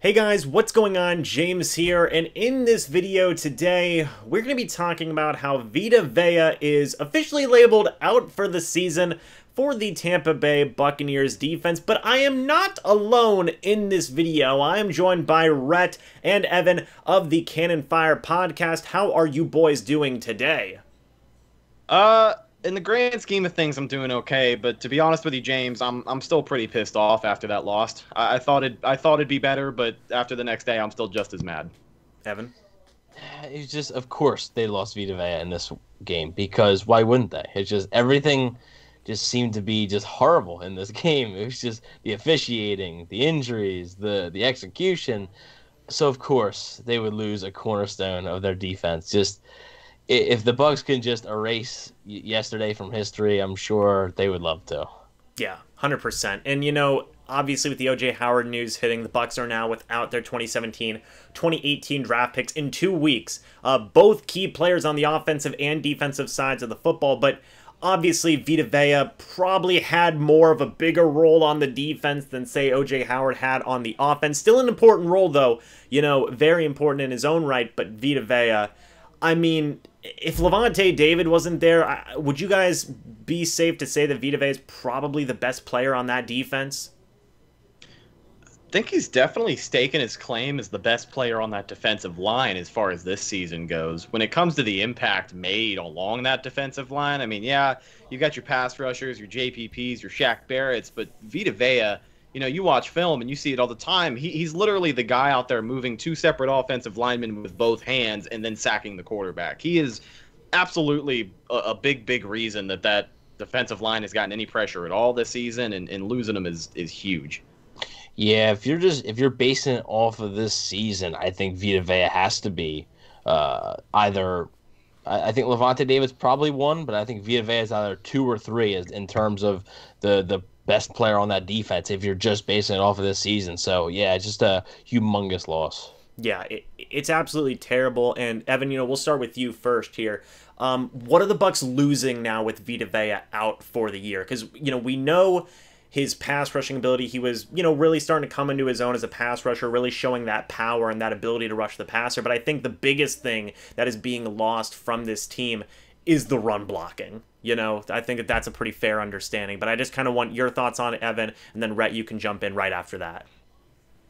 Hey guys, what's going on? James here, and in this video today, we're going to be talking about how Vita Vea is officially labeled out for the season for the Tampa Bay Buccaneers defense, but I am not alone in this video. I am joined by Rhett and Evan of the Cannon Fire podcast. How are you boys doing today? Uh, in the grand scheme of things, I'm doing okay. But to be honest with you, James, I'm I'm still pretty pissed off after that loss. I, I thought it I thought it'd be better, but after the next day, I'm still just as mad. Evan, it's just of course they lost Vita Vea in this game because why wouldn't they? It's just everything just seemed to be just horrible in this game. It was just the officiating, the injuries, the the execution. So of course they would lose a cornerstone of their defense. Just if the Bucks can just erase yesterday from history, I'm sure they would love to. Yeah, hundred percent. And you know, obviously with the OJ Howard news hitting, the Bucks are now without their 2017, 2018 draft picks in two weeks. Uh, both key players on the offensive and defensive sides of the football, but. Obviously, Vita Vea probably had more of a bigger role on the defense than, say, OJ Howard had on the offense. Still an important role, though. You know, very important in his own right, but Vita Vea, I mean, if Levante David wasn't there, would you guys be safe to say that Vita Vea is probably the best player on that defense? I think he's definitely staking his claim as the best player on that defensive line as far as this season goes. When it comes to the impact made along that defensive line, I mean, yeah, you've got your pass rushers, your JPPs, your Shaq Barretts, but Vita Vea you know, you watch film and you see it all the time. He, he's literally the guy out there moving two separate offensive linemen with both hands and then sacking the quarterback. He is absolutely a, a big, big reason that that defensive line has gotten any pressure at all this season, and, and losing him is is huge. Yeah, if you're just if you're basing it off of this season, I think Vita Vea has to be uh, either. I, I think Levante Davis probably one, but I think Vita Vea is either two or three as, in terms of the the best player on that defense if you're just basing it off of this season. So yeah, it's just a humongous loss. Yeah, it, it's absolutely terrible. And Evan, you know, we'll start with you first here. Um, what are the Bucks losing now with Vita Vea out for the year? Because you know we know his pass rushing ability. He was, you know, really starting to come into his own as a pass rusher, really showing that power and that ability to rush the passer. But I think the biggest thing that is being lost from this team is the run blocking you know, I think that that's a pretty fair understanding. But I just kind of want your thoughts on it, Evan, and then Rhett, you can jump in right after that.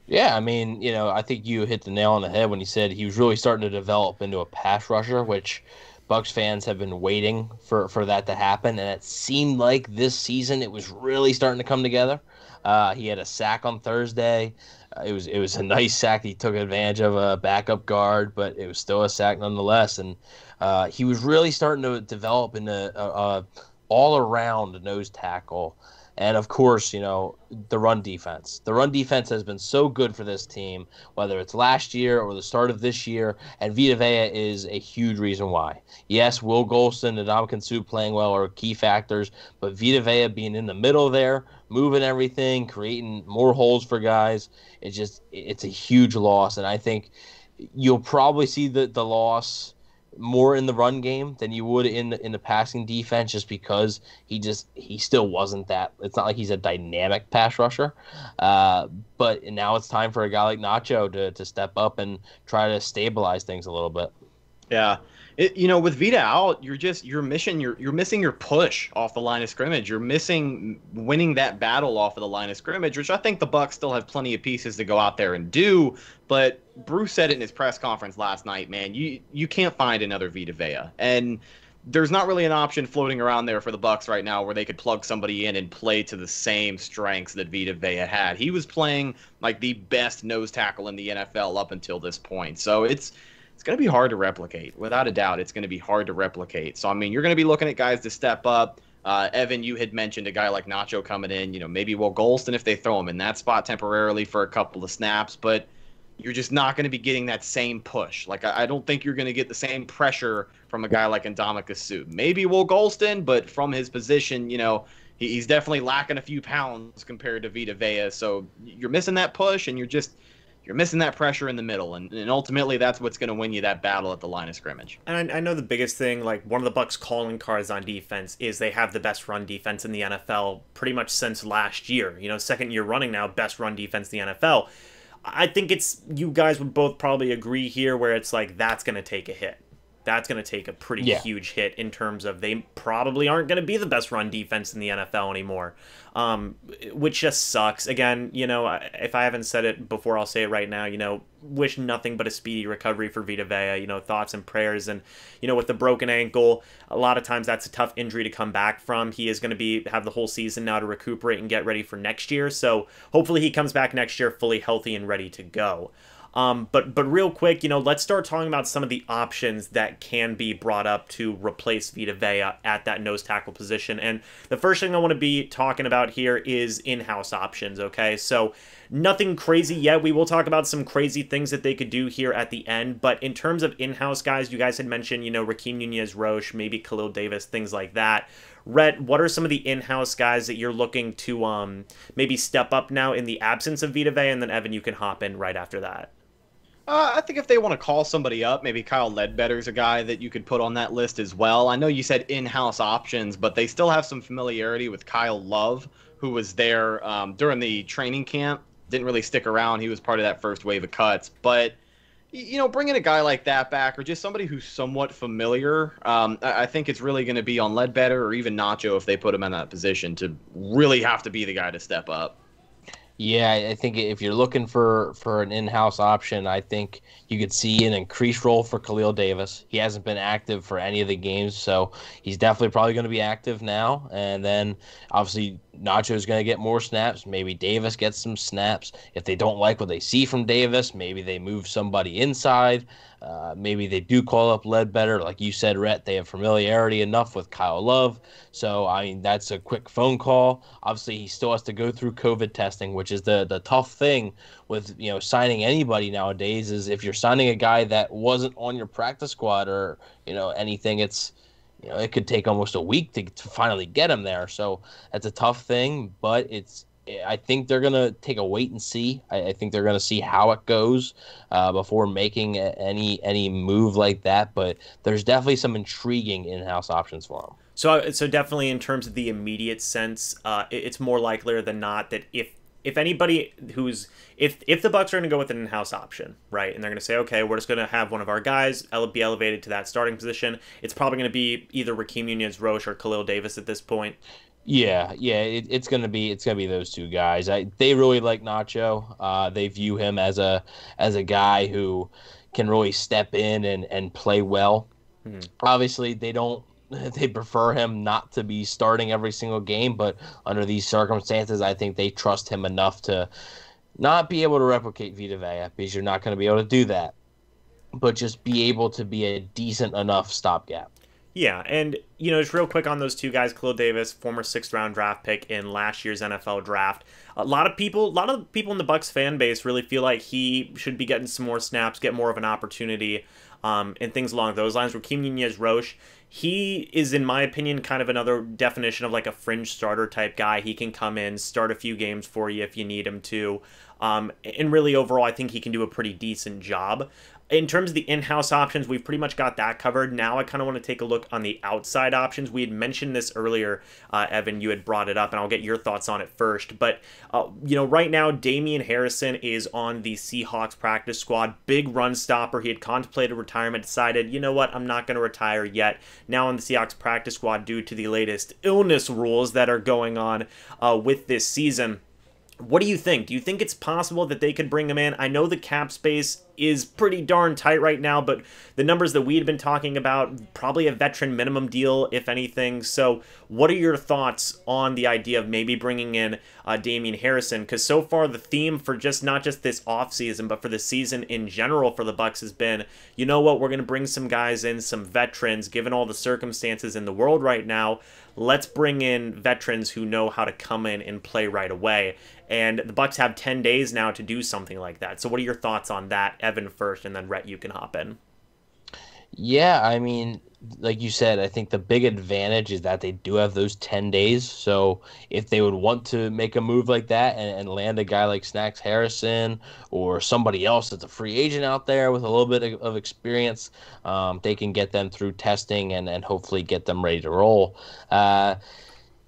Yeah, I mean, you know, I think you hit the nail on the head when you said he was really starting to develop into a pass rusher, which Bucks fans have been waiting for for that to happen, and it seemed like this season it was really starting to come together. Uh, he had a sack on Thursday. Uh, it was it was a nice sack. He took advantage of a backup guard, but it was still a sack nonetheless. And uh, he was really starting to develop into a, a all-around nose tackle. And of course, you know, the run defense. The run defense has been so good for this team, whether it's last year or the start of this year, and Vita Vea is a huge reason why. Yes, Will Golston and Dominican Sue playing well are key factors, but Vita Vea being in the middle there, moving everything, creating more holes for guys, it's just it's a huge loss. And I think you'll probably see the, the loss more in the run game than you would in the, in the passing defense just because he just he still wasn't that it's not like he's a dynamic pass rusher uh, but now it's time for a guy like nacho to, to step up and try to stabilize things a little bit yeah it, you know, with Vita out, you're just your mission. You're you're missing your push off the line of scrimmage. You're missing winning that battle off of the line of scrimmage, which I think the Bucks still have plenty of pieces to go out there and do. But Bruce said it in his press conference last night, man. You you can't find another Vita Vea, and there's not really an option floating around there for the Bucks right now where they could plug somebody in and play to the same strengths that Vita Vea had. He was playing like the best nose tackle in the NFL up until this point. So it's it's going to be hard to replicate. Without a doubt, it's going to be hard to replicate. So, I mean, you're going to be looking at guys to step up. Uh, Evan, you had mentioned a guy like Nacho coming in. You know, maybe Will Golston if they throw him in that spot temporarily for a couple of snaps, but you're just not going to be getting that same push. Like, I, I don't think you're going to get the same pressure from a guy like Indomitius Sue. Maybe Will Golston, but from his position, you know, he, he's definitely lacking a few pounds compared to Vita Vea. So you're missing that push, and you're just – you're missing that pressure in the middle, and, and ultimately that's what's going to win you that battle at the line of scrimmage. And I, I, know the biggest thing, like one of the Bucks' calling cards on defense, is they have the best run defense in the NFL pretty much since last year. You know, second year running now, best run defense in the NFL. I think it's you guys would both probably agree here where it's like that's going to take a hit that's going to take a pretty yeah. huge hit in terms of they probably aren't going to be the best run defense in the NFL anymore, um, which just sucks. Again, you know, if I haven't said it before, I'll say it right now. You know, wish nothing but a speedy recovery for Vita Vea. You know, thoughts and prayers, and you know, with the broken ankle, a lot of times that's a tough injury to come back from. He is going to be have the whole season now to recuperate and get ready for next year. So hopefully he comes back next year fully healthy and ready to go. Um, but but real quick, you know, let's start talking about some of the options that can be brought up to replace Vita Vea at that nose tackle position. And the first thing I want to be talking about here is in-house options. Okay, so nothing crazy yet. We will talk about some crazy things that they could do here at the end. But in terms of in-house guys, you guys had mentioned, you know, Raheem Nunez Roche, maybe Khalil Davis, things like that. Rhett, what are some of the in-house guys that you're looking to um, maybe step up now in the absence of Vita Vea? And then Evan, you can hop in right after that. Uh, I think if they want to call somebody up, maybe Kyle Ledbetter's a guy that you could put on that list as well. I know you said in-house options, but they still have some familiarity with Kyle Love, who was there um, during the training camp. Didn't really stick around. He was part of that first wave of cuts, but you know, bringing a guy like that back or just somebody who's somewhat familiar, um, I, think it's really going to be on Ledbetter or even Nacho if they put him in that position to really have to be the guy to step up. Yeah, I think if you're looking for for an in-house option, I think you could see an increased role for Khalil Davis. He hasn't been active for any of the games, so he's definitely probably going to be active now. And then obviously Nacho is going to get more snaps. Maybe Davis gets some snaps. If they don't like what they see from Davis, maybe they move somebody inside. Uh, maybe they do call up Ledbetter, like you said, Rhett. They have familiarity enough with Kyle Love, so I mean that's a quick phone call. Obviously, he still has to go through COVID testing, which is the the tough thing with you know signing anybody nowadays. Is if you're signing a guy that wasn't on your practice squad or you know anything, it's you know it could take almost a week to, to finally get him there. So that's a tough thing, but it's I think they're going to take a wait and see. I, I think they're going to see how it goes uh, before making any any move like that. But there's definitely some intriguing in-house options for them. So, uh, so definitely in terms of the immediate sense, uh, it's more likelier than not that if if anybody who's if if the Bucks are going to go with an in-house option, right, and they're going to say, okay, we're just going to have one of our guys be elevated to that starting position, it's probably going to be either Raheem Nunez, Roche, or Khalil Davis at this point. Yeah, yeah, it, it's gonna be it's gonna be those two guys. I, they really like Nacho. Uh, they view him as a as a guy who can really step in and and play well. Hmm. Obviously, they don't they prefer him not to be starting every single game, but under these circumstances, I think they trust him enough to not be able to replicate Vita Vea because you're not going to be able to do that, but just be able to be a decent enough stopgap. Yeah, and you know, just real quick on those two guys, Khalil Davis, former sixth round draft pick in last year's NFL draft. A lot of people, a lot of people in the Bucks fan base really feel like he should be getting some more snaps, get more of an opportunity, um, and things along those lines. Raheem Nunez Roche, he is, in my opinion, kind of another definition of like a fringe starter type guy. He can come in, start a few games for you if you need him to. Um, and really, overall, I think he can do a pretty decent job in terms of the in-house options, we've pretty much got that covered. Now I kind of want to take a look on the outside options. We had mentioned this earlier, uh, Evan, you had brought it up, and I'll get your thoughts on it first. But, uh, you know, right now, Damian Harrison is on the Seahawks practice squad. Big run stopper. He had contemplated retirement, decided, you know what, I'm not going to retire yet. Now on the Seahawks practice squad due to the latest illness rules that are going on uh, with this season. What do you think? Do you think it's possible that they could bring him in? I know the cap space is pretty darn tight right now, but the numbers that we had been talking about, probably a veteran minimum deal, if anything. So, what are your thoughts on the idea of maybe bringing in uh, Damian Harrison? Because so far, the theme for just not just this offseason, but for the season in general for the Bucks has been you know what? We're going to bring some guys in, some veterans, given all the circumstances in the world right now. Let's bring in veterans who know how to come in and play right away and the Bucks have 10 days now to do something like that. So what are your thoughts on that, Evan first, and then Rhett, you can hop in. Yeah, I mean, like you said, I think the big advantage is that they do have those 10 days. So if they would want to make a move like that and, and land a guy like Snacks Harrison or somebody else that's a free agent out there with a little bit of, of experience, um, they can get them through testing and, and hopefully get them ready to roll. Uh,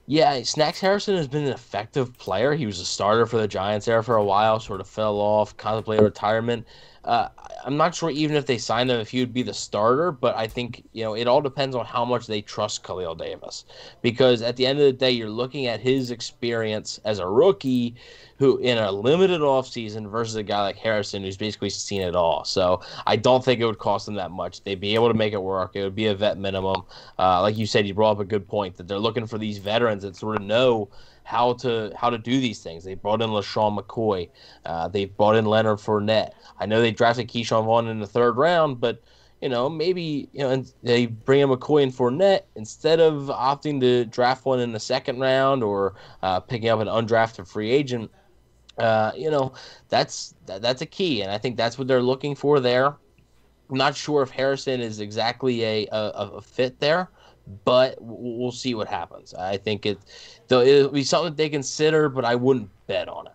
yeah, Snacks Harrison has been an effective player. He was a starter for the Giants there for a while, sort of fell off, contemplated retirement. Uh, I'm not sure even if they signed him if he would be the starter, but I think you know it all depends on how much they trust Khalil Davis, because at the end of the day, you're looking at his experience as a rookie who in a limited offseason versus a guy like Harrison who's basically seen it all. So I don't think it would cost them that much. They'd be able to make it work. It would be a vet minimum. Uh, like you said, you brought up a good point that they're looking for these veterans that sort of know how to how to do these things. They brought in LaShawn McCoy. Uh, they brought in Leonard Fournette. I know they drafted Keyshawn Vaughn in the third round, but you know, maybe you know, and they bring in McCoy and Fournette instead of opting to draft one in the second round or uh, picking up an undrafted free agent. Uh, you know, that's that, that's a key, and I think that's what they're looking for there. I'm not sure if Harrison is exactly a a, a fit there, but we'll see what happens. I think it though it'll be something they consider, but I wouldn't bet on it.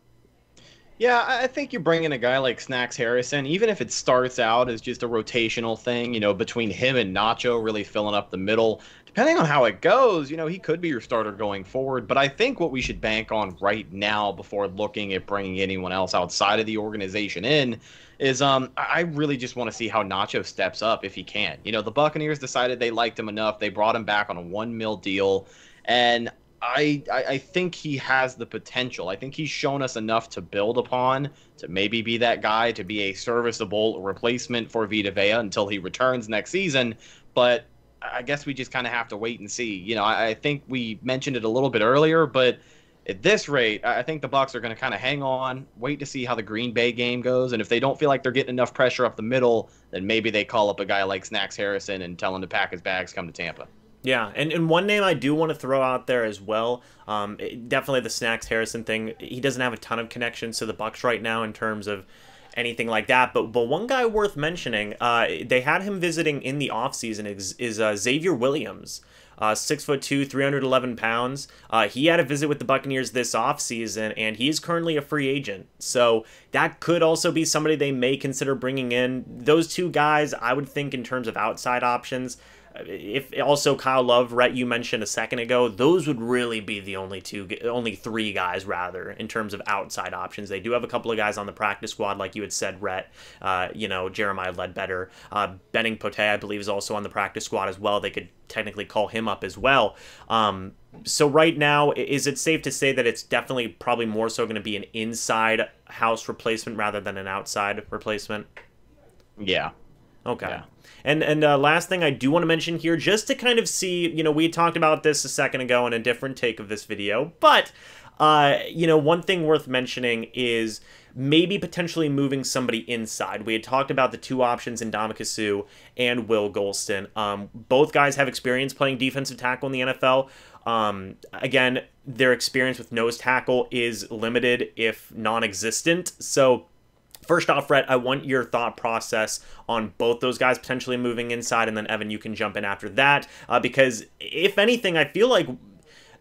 Yeah, I think you bring in a guy like Snacks Harrison, even if it starts out as just a rotational thing, you know, between him and Nacho really filling up the middle. Depending on how it goes, you know, he could be your starter going forward. But I think what we should bank on right now before looking at bringing anyone else outside of the organization in is um I really just want to see how Nacho steps up if he can. You know, the Buccaneers decided they liked him enough. They brought him back on a one mil deal. And I, I think he has the potential. I think he's shown us enough to build upon to maybe be that guy to be a serviceable replacement for Vita Vea until he returns next season. But I guess we just kind of have to wait and see. You know, I, I, think we mentioned it a little bit earlier, but at this rate, I think the Bucks are going to kind of hang on, wait to see how the Green Bay game goes, and if they don't feel like they're getting enough pressure up the middle, then maybe they call up a guy like Snacks Harrison and tell him to pack his bags, come to Tampa. Yeah, and, and one name I do want to throw out there as well, um, definitely the Snacks Harrison thing. He doesn't have a ton of connections to the Bucks right now in terms of anything like that, but but one guy worth mentioning, uh, they had him visiting in the offseason is, is uh, Xavier Williams. Uh, six foot two, 311 pounds. Uh, he had a visit with the Buccaneers this offseason, and he is currently a free agent. So that could also be somebody they may consider bringing in. Those two guys, I would think, in terms of outside options, if also Kyle Love, Rhett, you mentioned a second ago, those would really be the only two, only three guys rather in terms of outside options. They do have a couple of guys on the practice squad, like you had said, Rhett. Uh, you know, Jeremiah Ledbetter, uh, Benning Pote, I believe, is also on the practice squad as well. They could technically call him up as well. Um, so right now, is it safe to say that it's definitely probably more so going to be an inside house replacement rather than an outside replacement? Yeah, Okay. Yeah. And and uh, last thing I do want to mention here, just to kind of see, you know, we talked about this a second ago in a different take of this video, but uh, you know, one thing worth mentioning is maybe potentially moving somebody inside. We had talked about the two options in Domikasu and Will Golston. Um, both guys have experience playing defensive tackle in the NFL. Um, again, their experience with nose tackle is limited, if non-existent. So First off, Rhett, I want your thought process on both those guys potentially moving inside, and then Evan, you can jump in after that. Uh, because if anything, I feel like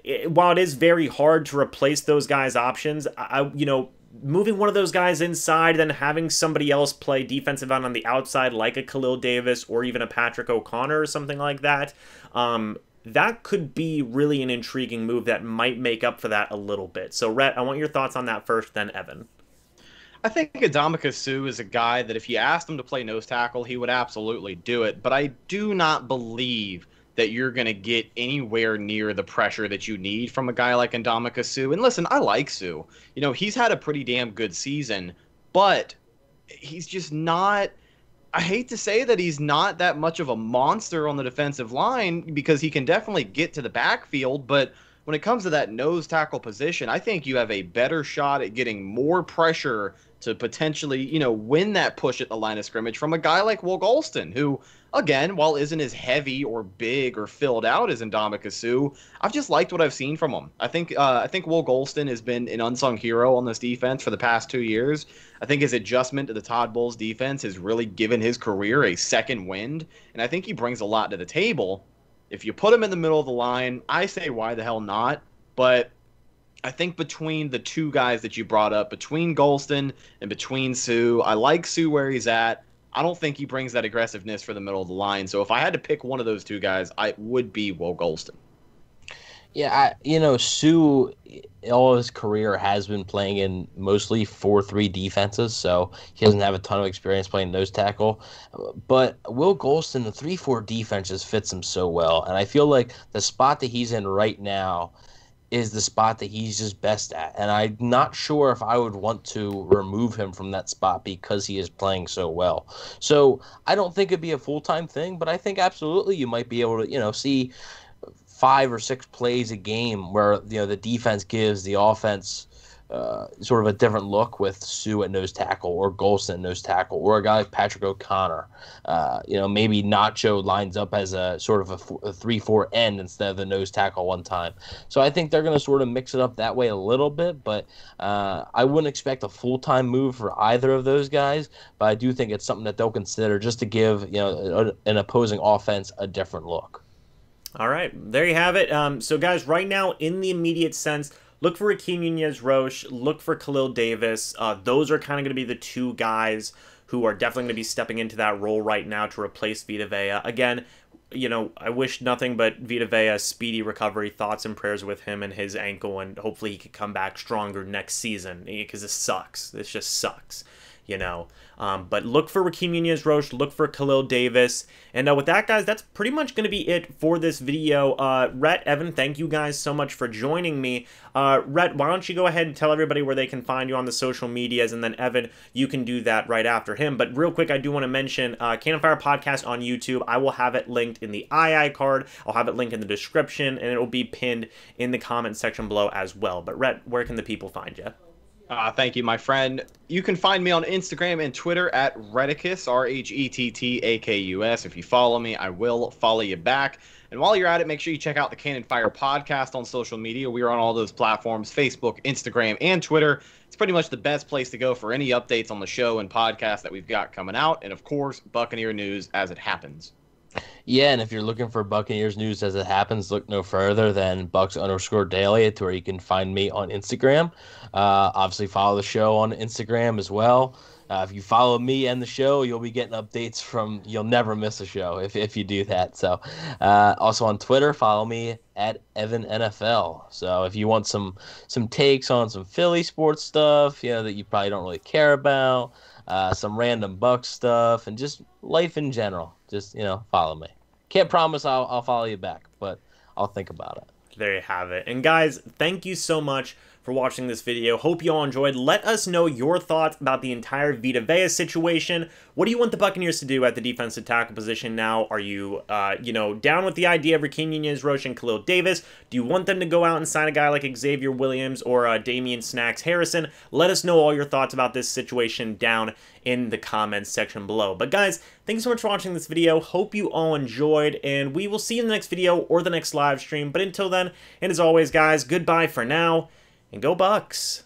it, eh, while it is very hard to replace those guys' options, I you know moving one of those guys inside, then having somebody else play defensive end on the outside, like a Khalil Davis or even a Patrick O'Connor or something like that, um, that could be really an intriguing move that might make up for that a little bit. So, Rhett, I want your thoughts on that first, then Evan. I think Adamika Sue is a guy that if you asked him to play nose tackle, he would absolutely do it. But I do not believe that you're going to get anywhere near the pressure that you need from a guy like Adamika Sue. And listen, I like Sue. You know, he's had a pretty damn good season, but he's just not. I hate to say that he's not that much of a monster on the defensive line because he can definitely get to the backfield, but when it comes to that nose tackle position, I think you have a better shot at getting more pressure to potentially, you know, win that push at the line of scrimmage from a guy like Will Golston, who, again, while isn't as heavy or big or filled out as Indomiticasu, Sue, I've just liked what I've seen from him. I think uh, I think Will Golston has been an unsung hero on this defense for the past two years. I think his adjustment to the Todd Bowles defense has really given his career a second wind, and I think he brings a lot to the table. If you put him in the middle of the line, I say why the hell not? But I think between the two guys that you brought up, between Golston and between Sue, I like Sue where he's at. I don't think he brings that aggressiveness for the middle of the line. So if I had to pick one of those two guys, I would be Will Golston. Yeah, I, you know, Sue, all his career has been playing in mostly 4 3 defenses, so he doesn't have a ton of experience playing nose tackle. But Will Golston, the 3 4 defenses fits him so well. And I feel like the spot that he's in right now, is the spot that he's just best at. And I'm not sure if I would want to remove him from that spot because he is playing so well. So I don't think it'd be a full time thing, but I think absolutely you might be able to, you know, see five or six plays a game where, you know, the defense gives the offense uh, sort of a different look with Sue at nose tackle or Golson nose tackle or a guy like Patrick O'Connor. Uh, you know, maybe Nacho lines up as a sort of a f- a three-four end instead of the nose tackle one time. So I think they're going to sort of mix it up that way a little bit, but uh, I wouldn't expect a full-time move for either of those guys. But I do think it's something that they'll consider just to give you know an opposing offense a different look. All right, there you have it. Um, so guys, right now in the immediate sense look for Akeem Nunez Roche, look for Khalil Davis. Uh, those are kind of going to be the two guys who are definitely going to be stepping into that role right now to replace Vita Vea. Again, you know, I wish nothing but Vita Vea speedy recovery, thoughts and prayers with him and his ankle, and hopefully he could come back stronger next season because this sucks. This just sucks you know. Um, but look for Raheem Munoz Roche, look for Khalil Davis. And uh, with that, guys, that's pretty much going to be it for this video. Uh, Rhett, Evan, thank you guys so much for joining me. Uh, Rhett, why don't you go ahead and tell everybody where they can find you on the social medias, and then Evan, you can do that right after him. But real quick, I do want to mention uh, Cannon Fire Podcast on YouTube. I will have it linked in the II card. I'll have it linked in the description, and it will be pinned in the comment section below as well. But Rhett, where can the people find you? Uh, thank you, my friend. You can find me on Instagram and Twitter at Reticus, R H E T T A K U S. If you follow me, I will follow you back. And while you're at it, make sure you check out the Cannon Fire podcast on social media. We are on all those platforms Facebook, Instagram, and Twitter. It's pretty much the best place to go for any updates on the show and podcast that we've got coming out. And of course, Buccaneer news as it happens. Yeah, and if you're looking for Buccaneers news as it happens, look no further than Bucks underscore daily to where you can find me on Instagram. Uh, obviously, follow the show on Instagram as well. Uh, if you follow me and the show, you'll be getting updates from. You'll never miss a show if, if you do that. So, uh, also on Twitter, follow me at Evan NFL. So if you want some some takes on some Philly sports stuff, you know that you probably don't really care about, uh, some random Buck stuff, and just life in general, just you know, follow me. Can't promise I'll, I'll follow you back, but I'll think about it. There you have it. And guys, thank you so much for watching this video. Hope you all enjoyed. Let us know your thoughts about the entire Vita Vea situation. What do you want the Buccaneers to do at the defensive tackle position now? Are you, uh, you know, down with the idea of Raheem Nunez, Roche, and Khalil Davis? Do you want them to go out and sign a guy like Xavier Williams or uh, Damian Snacks Harrison? Let us know all your thoughts about this situation down in the comments section below. But guys, thanks so much for watching this video. Hope you all enjoyed, and we will see you in the next video or the next live stream. But until then, and as always, guys, goodbye for now and go Bucks.